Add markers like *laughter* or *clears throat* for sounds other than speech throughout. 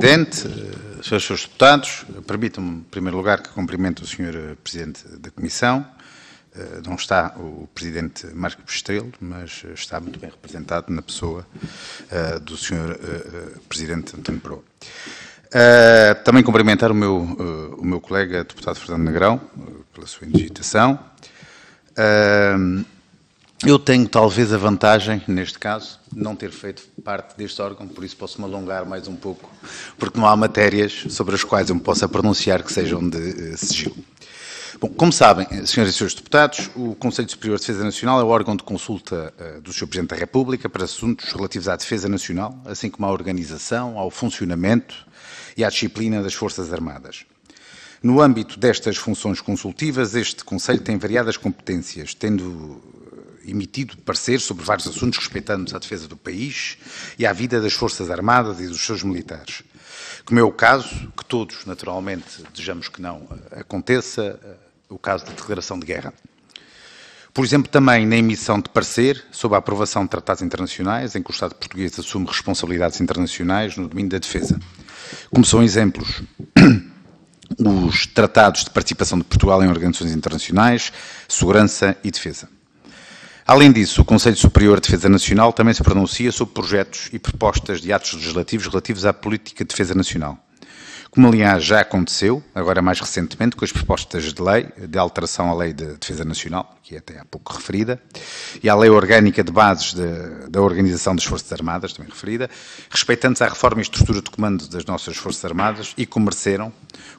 Presidente, Srs. Deputados, permitam-me, em primeiro lugar, que cumprimento o Sr. Presidente da Comissão. Eh, não está o Presidente Marco Pestrelo, mas está muito bem representado na pessoa eh, do Sr. Eh, Presidente António Pro. Também cumprimentar o meu, o meu colega, Deputado Fernando Negrão, pela sua indigitação. Eu tenho talvez a vantagem, neste caso, de não ter feito parte deste órgão, por isso posso me alongar mais um pouco, porque não há matérias sobre as quais eu me possa pronunciar que sejam de eh, sigilo. Bom, como sabem, eh, senhoras e senhores deputados, o Conselho Superior de Defesa Nacional é o órgão de consulta eh, do Sr. Presidente da República para assuntos relativos à defesa nacional, assim como à organização, ao funcionamento e à disciplina das Forças Armadas. No âmbito destas funções consultivas, este Conselho tem variadas competências, tendo emitido parecer sobre vários assuntos respeitando a defesa do país e a vida das Forças Armadas e dos seus militares. Como é o caso, que todos naturalmente desejamos que não eh, aconteça, eh, o caso da declaração de guerra. Por exemplo, também na emissão de parecer sobre a aprovação de tratados internacionais, em que o Estado português assume responsabilidades internacionais no domínio da defesa. Como são exemplos, *clears throat* os tratados de participação de Portugal em organizações internacionais, segurança e defesa. Além disso, o Conselho Superior de Defesa Nacional também se pronuncia sobre projetos e propostas de atos legislativos relativos à política de defesa nacional. Como, aliás, já aconteceu, agora mais recentemente, com as propostas de lei de alteração à Lei de Defesa Nacional, que é até há pouco referida, e à Lei Orgânica de Bases de, da Organização das Forças Armadas, também referida, respeitantes à reforma e estrutura de comando das nossas Forças Armadas e que mereceram,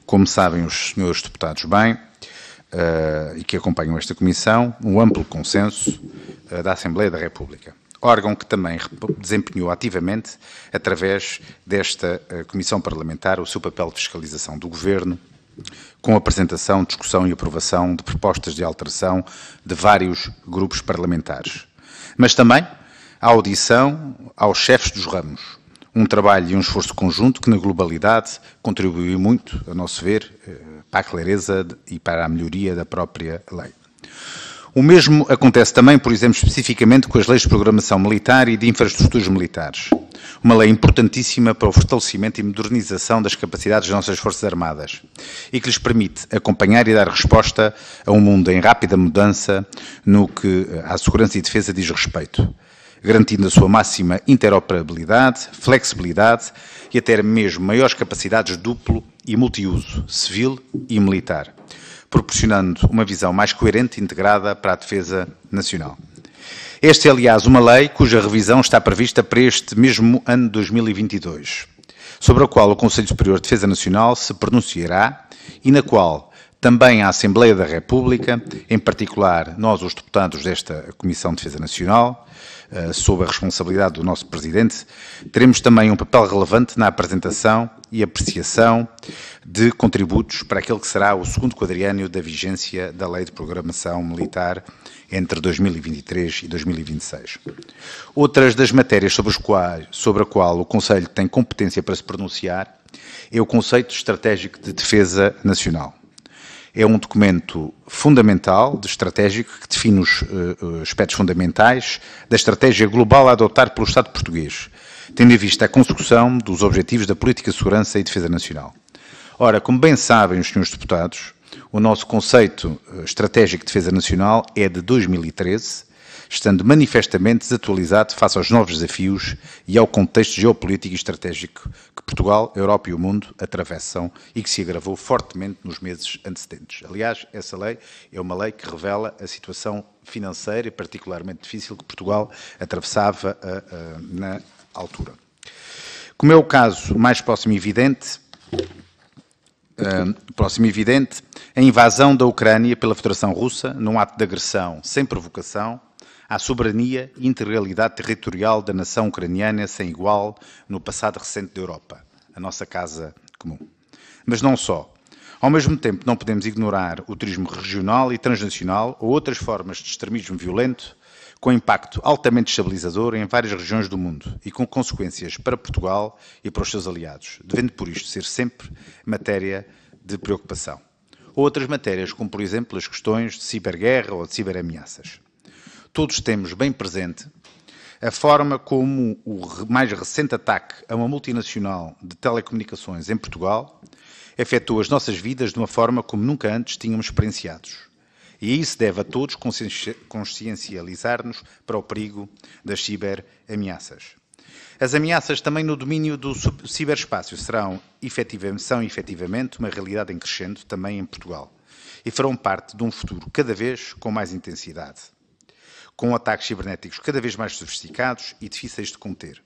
como sabem os senhores deputados bem, uh, e que acompanham esta Comissão, um amplo consenso uh, da Assembleia da República. Órgão que também desempenhou ativamente, através desta uh, Comissão Parlamentar, o seu papel de fiscalização do Governo, com apresentação, discussão e aprovação de propostas de alteração de vários grupos parlamentares. Mas também a audição aos chefes dos ramos, um trabalho e um esforço conjunto que, na globalidade, contribuiu muito, a nosso ver, eh, para a clareza e para a melhoria da própria lei. O mesmo acontece também, por exemplo, especificamente com as leis de programação militar e de infraestruturas militares. Uma lei importantíssima para o fortalecimento e modernização das capacidades das nossas Forças Armadas e que lhes permite acompanhar e dar resposta a um mundo em rápida mudança no que eh, à segurança e defesa diz respeito garantindo a sua máxima interoperabilidade, flexibilidade e até mesmo maiores capacidades duplo e multiuso, civil e militar, proporcionando uma visão mais coerente e integrada para a defesa nacional. Esta é, aliás, uma lei cuja revisão está prevista para este mesmo ano de 2022, sobre a qual o Conselho Superior de Defesa Nacional se pronunciará e na qual também à Assembleia da República, em particular nós, os deputados desta Comissão de Defesa Nacional, eh, sob a responsabilidade do nosso Presidente, teremos também um papel relevante na apresentação e apreciação de contributos para aquele que será o segundo quadriênio da vigência da Lei de Programação Militar entre 2023 e 2026. Outras das matérias sobre, quais, sobre a qual o Conselho tem competência para se pronunciar é o conceito estratégico de defesa nacional é um documento fundamental, de estratégico, que define os uh, aspectos fundamentais da estratégia global a adotar pelo Estado português, tendo em vista a consecução dos objetivos da política de segurança e defesa nacional. Ora, como bem sabem os senhores deputados, o nosso conceito eh, estratégico de defesa nacional é de 2013 estando manifestamente desatualizado face aos novos desafios e ao contexto geopolítico e estratégico que Portugal, Europa e o mundo atravessam e que se agravou fortemente nos meses antecedentes. Aliás, essa lei é uma lei que revela a situação financeira e particularmente difícil que Portugal atravessava uh, uh, na altura. Como é o caso mais próximo e evidente, uh, próximo e evidente, a invasão da Ucrânia pela Federação Russa, num ato de agressão sem provocação, à soberania e integralidade territorial da nação ucraniana sem igual no passado recente da Europa, a nossa casa comum. Mas não só. Ao mesmo tempo, não podemos ignorar o turismo regional e transnacional ou outras formas de extremismo violento com impacto altamente estabilizador em várias regiões do mundo e com consequências para Portugal e para os seus aliados, devendo por isto ser sempre matéria de preocupação. Outras matérias, como por exemplo as questões de ciberguerra ou de ciberameaças todos temos bem presente a forma como o mais recente ataque a uma multinacional de telecomunicações em Portugal afetou as nossas vidas de uma forma como nunca antes tínhamos experienciado, E isso deve a todos consciencializar-nos para o perigo das ciberameaças. As ameaças também no domínio do ciberespaço serão efetivamente, são efetivamente uma realidade em crescendo também em Portugal e farão parte de um futuro cada vez com mais intensidade com ataques cibernéticos cada vez mais sofisticados e difíceis de conter.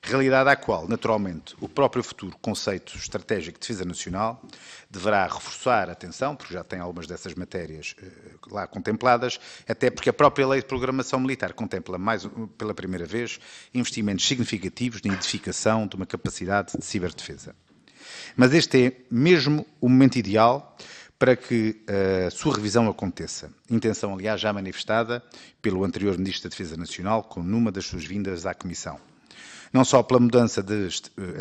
Realidade à qual, naturalmente, o próprio futuro conceito estratégico de defesa nacional deverá reforçar a atenção, porque já tem algumas dessas matérias uh, lá contempladas, até porque a própria Lei de Programação Militar contempla, mais, pela primeira vez, investimentos significativos na edificação de uma capacidade de ciberdefesa. Mas este é mesmo o momento ideal para que a sua revisão aconteça. Intenção, aliás, já manifestada pelo anterior Ministro da Defesa Nacional, com numa das suas vindas à Comissão. Não só pela mudança de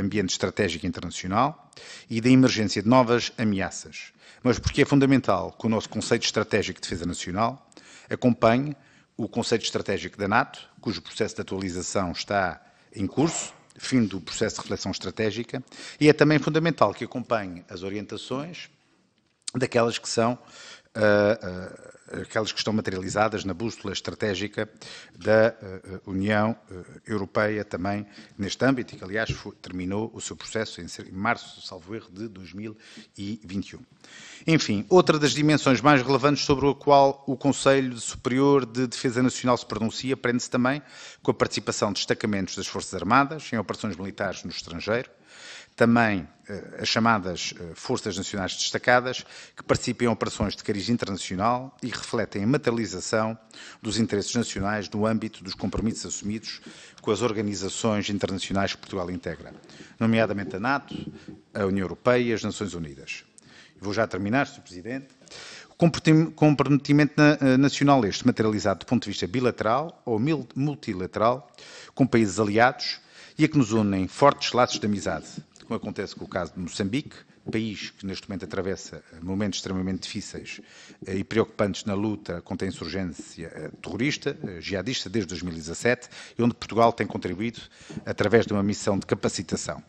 ambiente estratégico internacional e da emergência de novas ameaças, mas porque é fundamental que o nosso Conceito Estratégico de Defesa Nacional acompanhe o Conceito Estratégico da NATO, cujo processo de atualização está em curso, fim do processo de reflexão estratégica, e é também fundamental que acompanhe as orientações daquelas que são ah, ah, aquelas que estão materializadas na bússola estratégica da ah, União Europeia também neste âmbito e que, aliás, foi, terminou o seu processo em, março, salvo erro, de 2021. Enfim, outra das dimensões mais relevantes sobre a qual o Conselho Superior de Defesa Nacional se pronuncia prende-se também com a participação de destacamentos das Forças Armadas em operações militares no estrangeiro, também eh, as chamadas eh, Forças Nacionais Destacadas, que participam em operações de cariz internacional e refletem a materialização dos interesses nacionais no âmbito dos compromissos assumidos com as organizações internacionais que Portugal integra, nomeadamente a NATO, a União Europeia e as Nações Unidas. Vou já terminar, Sr. Presidente. O comprometimento eh, nacional este, materializado do ponto de vista bilateral ou multilateral, com países aliados, e a que nos unem fortes laços de amizade, como acontece com o caso de Moçambique, país que neste momento atravessa eh, momentos extremamente difíceis eh, e preocupantes na luta contra a insurgência eh, terrorista, jihadista, desde 2017, e onde Portugal tem contribuído através de uma missão de capacitação.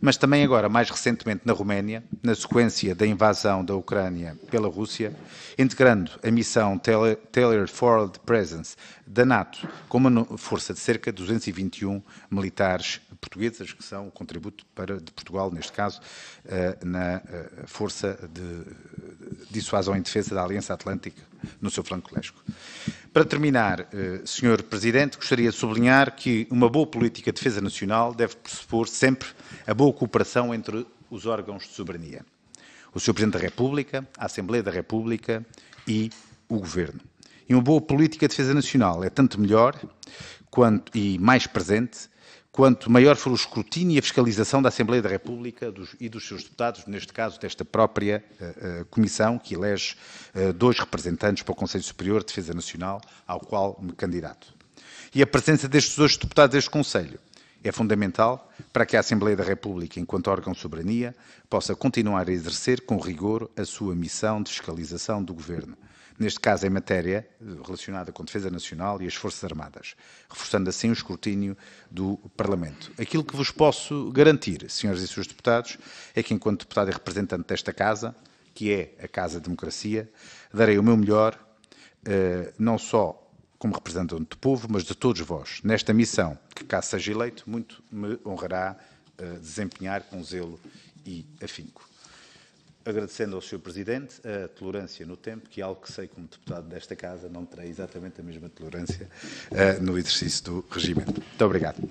Mas também agora, mais recentemente, na Roménia, na sequência da invasão da Ucrânia pela Rússia, integrando a missão Taylor Forward Presence da NATO com uma força de cerca de 221 militares portuguesas, que são o contributo para, de Portugal, neste caso, na na eh, força de dissuasão em defesa da Aliança Atlântica no seu flanco lésbico. Para terminar, eh, Sr. Presidente, gostaria de sublinhar que uma boa política de defesa nacional deve pressupor sempre a boa cooperação entre os órgãos de soberania. O Sr. Presidente da República, a Assembleia da República e o Governo. E uma boa política de defesa nacional é tanto melhor quanto, e mais presente quanto maior for o escrutínio e a fiscalização da Assembleia da República dos, e dos seus deputados, neste caso desta própria uh, comissão, que elege uh, dois representantes para o Conselho Superior de Defesa Nacional, ao qual me candidato. E a presença destes dois deputados deste Conselho é fundamental para que a Assembleia da República, enquanto órgão de soberania, possa continuar a exercer com rigor a sua missão de fiscalização do Governo, neste caso em matéria relacionada com Defesa Nacional e as Forças Armadas, reforçando assim o escrutínio do Parlamento. Aquilo que vos posso garantir, senhores e senhores deputados, é que enquanto deputado e representante desta Casa, que é a Casa da Democracia, darei o meu melhor, eh, não só como representante do povo, mas de todos vós, nesta missão, que caso seja eleito, muito me honrará eh, desempenhar com zelo e afinco agradecendo ao Sr. Presidente a tolerância no tempo, que é algo que sei como deputado desta Casa não terei exatamente a mesma tolerância uh, no exercício do regimento. Muito obrigado.